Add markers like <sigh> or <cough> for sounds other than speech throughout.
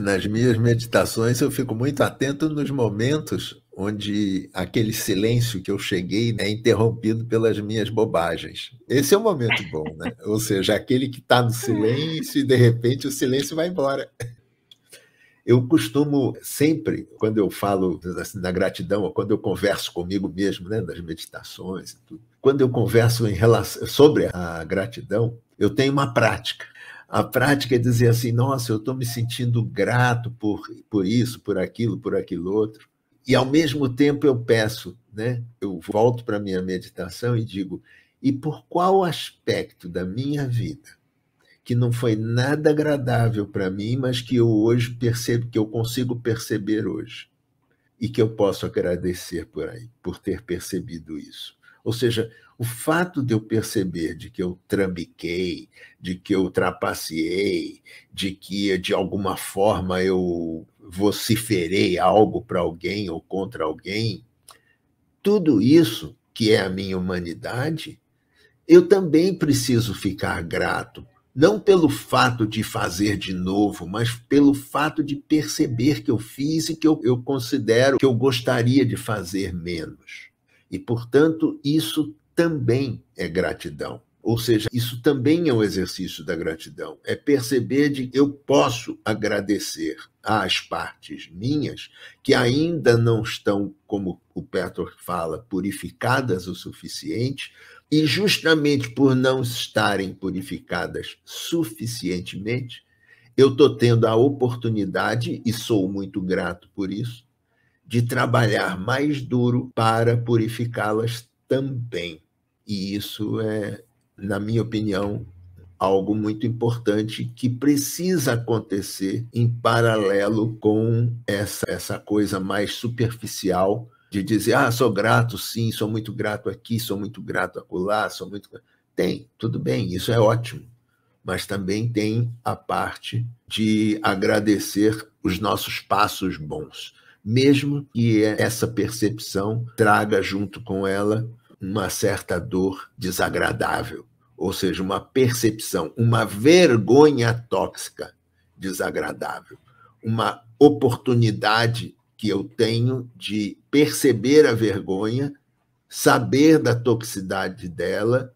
nas minhas meditações eu fico muito atento nos momentos onde aquele silêncio que eu cheguei é interrompido pelas minhas bobagens. Esse é um momento bom, né? <laughs> Ou seja, aquele que está no silêncio e de repente o silêncio vai embora. Eu costumo sempre, quando eu falo assim, na gratidão, ou quando eu converso comigo mesmo, né, nas meditações tudo, quando eu converso em relação, sobre a gratidão, eu tenho uma prática a prática é dizer assim: nossa, eu estou me sentindo grato por, por isso, por aquilo, por aquilo outro. E ao mesmo tempo eu peço, né? eu volto para a minha meditação e digo: e por qual aspecto da minha vida que não foi nada agradável para mim, mas que eu hoje percebo, que eu consigo perceber hoje? E que eu posso agradecer por aí, por ter percebido isso. Ou seja, o fato de eu perceber de que eu trambiquei, de que eu trapaceei, de que de alguma forma eu vociferei algo para alguém ou contra alguém, tudo isso que é a minha humanidade, eu também preciso ficar grato, não pelo fato de fazer de novo, mas pelo fato de perceber que eu fiz e que eu, eu considero que eu gostaria de fazer menos. E, portanto, isso também é gratidão. Ou seja, isso também é um exercício da gratidão. É perceber de eu posso agradecer às partes minhas que ainda não estão, como o Petor fala, purificadas o suficiente, e justamente por não estarem purificadas suficientemente, eu estou tendo a oportunidade, e sou muito grato por isso, de trabalhar mais duro para purificá-las também. E isso é, na minha opinião, algo muito importante que precisa acontecer em paralelo com essa, essa coisa mais superficial de dizer, ah, sou grato, sim, sou muito grato aqui, sou muito grato acolá, sou muito. Tem, tudo bem, isso é ótimo. Mas também tem a parte de agradecer os nossos passos bons mesmo que é essa percepção traga junto com ela uma certa dor desagradável, ou seja, uma percepção, uma vergonha tóxica desagradável, uma oportunidade que eu tenho de perceber a vergonha, saber da toxicidade dela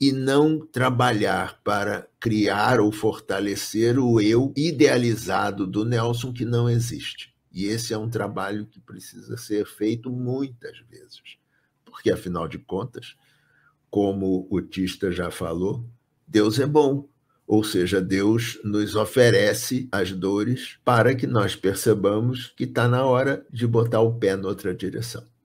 e não trabalhar para criar ou fortalecer o eu idealizado do Nelson que não existe. E esse é um trabalho que precisa ser feito muitas vezes, porque, afinal de contas, como o Tista já falou, Deus é bom, ou seja, Deus nos oferece as dores para que nós percebamos que está na hora de botar o pé noutra direção.